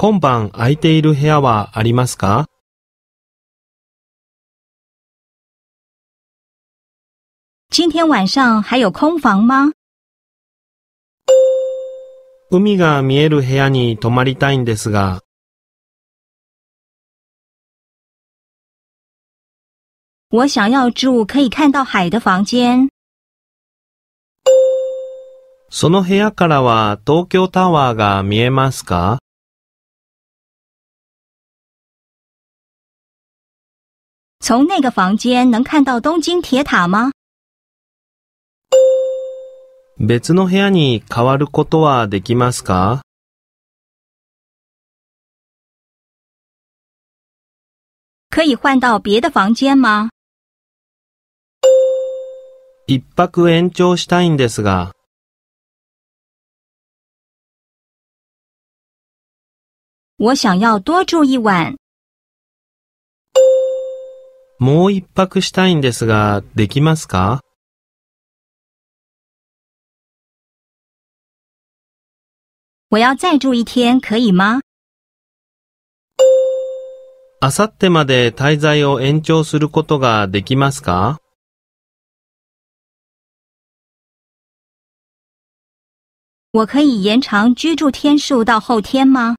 今晩空いている部屋はありますか今天晚上还有空房吗海が見える部屋に泊まりたいんですが。我想要住可以看到海的房间。その部屋からは東京タワーが見えますか从那个房间能看到东京铁塔吗？別の部屋に変わることはできますか？可以换到别的房间吗？一泊延長したいんですが。我想要多住一晚。もう一泊したいんですが、できますか我要再住一天可以吗あさってまで滞在を延長することができますか我可以延長居住天数到后天吗